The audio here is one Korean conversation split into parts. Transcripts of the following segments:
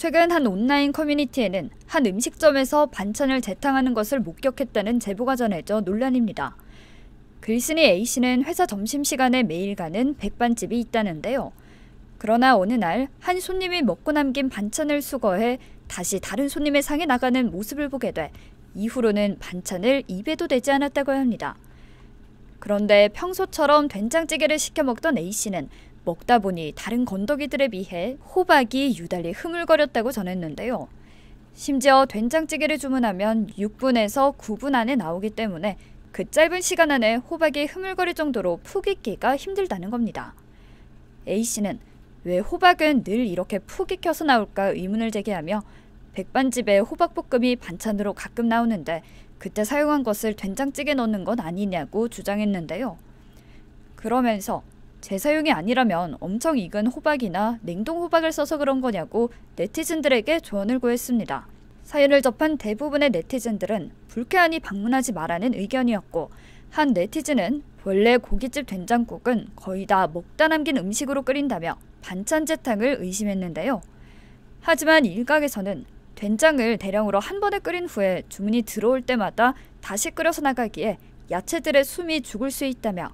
최근 한 온라인 커뮤니티에는 한 음식점에서 반찬을 재탕하는 것을 목격했다는 제보가 전해져 논란입니다. 글쓴이 A씨는 회사 점심시간에 매일 가는 백반집이 있다는데요. 그러나 어느 날 한 손님이 먹고 남긴 반찬을 수거해 다시 다른 손님의 상에 나가는 모습을 보게 돼 이후로는 반찬을 입에도 대지 않았다고 합니다. 그런데 평소처럼 된장찌개를 시켜 먹던 A씨는 먹다 보니 다른 건더기들에 비해 호박이 유달리 흐물거렸다고 전했는데요. 심지어 된장찌개를 주문하면 6분에서 9분 안에 나오기 때문에 그 짧은 시간 안에 호박이 흐물거릴 정도로 푹 익기가 힘들다는 겁니다. A씨는 왜 호박은 늘 이렇게 푹 익혀서 나올까 의문을 제기하며 백반집에 호박볶음이 반찬으로 가끔 나오는데 그때 사용한 것을 된장찌개 넣는 건 아니냐고 주장했는데요. 그러면서 재사용이 아니라면 엄청 익은 호박이나 냉동 호박을 써서 그런 거냐고 네티즌들에게 조언을 구했습니다. 사연을 접한 대부분의 네티즌들은 불쾌하니 방문하지 말라는 의견이었고 한 네티즌은 원래 고깃집 된장국은 거의 다 먹다 남긴 음식으로 끓인다며 반찬 재탕을 의심했는데요. 하지만 일각에서는 된장을 대량으로 한 번에 끓인 후에 주문이 들어올 때마다 다시 끓여서 나가기에 야채들의 숨이 죽을 수 있다며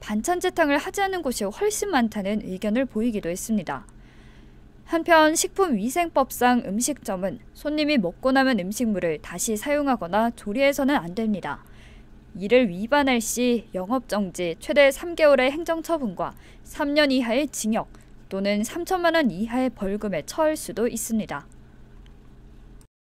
반찬 재탕을 하지 않는 곳이 훨씬 많다는 의견을 보이기도 했습니다. 한편 식품위생법상 음식점은 손님이 먹고 남은 음식물을 다시 사용하거나 조리해서는 안 됩니다. 이를 위반할 시 영업정지 최대 3개월의 행정처분과 3년 이하의 징역 또는 3천만 원 이하의 벌금에 처할 수도 있습니다.